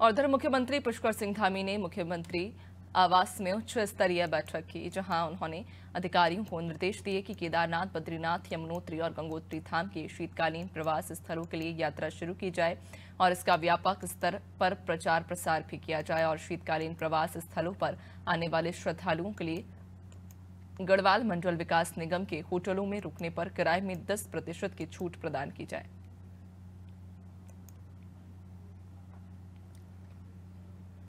और उधर मुख्यमंत्री पुष्कर सिंह धामी ने मुख्यमंत्री आवास में उच्च स्तरीय बैठक की जहां उन्होंने अधिकारियों को निर्देश दिए कि केदारनाथ बद्रीनाथ यमुनोत्री और गंगोत्री धाम के शीतकालीन प्रवास स्थलों के लिए यात्रा शुरू की जाए और इसका व्यापक स्तर पर प्रचार प्रसार भी किया जाए और शीतकालीन प्रवास स्थलों पर आने वाले श्रद्धालुओं के लिए गढ़वाल मंडल विकास निगम के होटलों में रुकने पर किराए में दस प्रतिशत की छूट प्रदान की जाए